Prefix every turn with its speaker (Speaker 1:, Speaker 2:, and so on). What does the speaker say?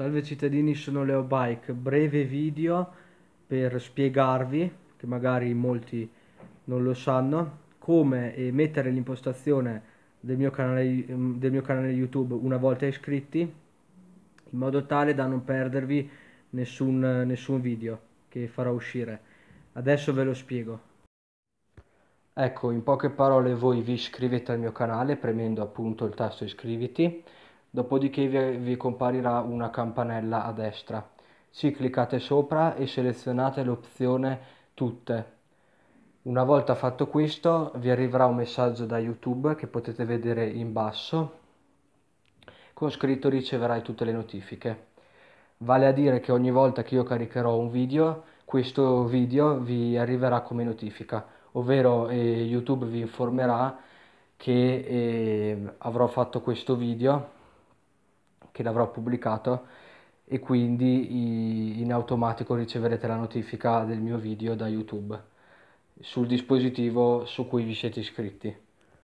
Speaker 1: Salve cittadini, sono Leo Bike, breve video per spiegarvi, che magari molti non lo sanno, come mettere l'impostazione del, mio canale, mm, del mio canale YouTube una volta iscritti, in modo tale da non perdervi nessun, nessun video che farò uscire. Adesso ve lo spiego. Ecco, in poche parole voi vi iscrivete al mio canale premendo appunto il tasto iscriviti, dopodiché vi, comparirà una campanella a destra. Ci cliccate sopra e selezionate l'opzione Tutte. Una volta fatto questo vi arriverà un messaggio da YouTube che potete vedere in basso con scritto riceverai tutte le notifiche. Vale a dire che ogni volta che io caricherò un video questo video vi arriverà come notifica, ovvero eh, YouTube vi informerà che eh, avrò fatto questo video che l'avrò pubblicato e quindi in automatico riceverete la notifica del mio video da YouTube sul dispositivo su cui vi siete iscritti.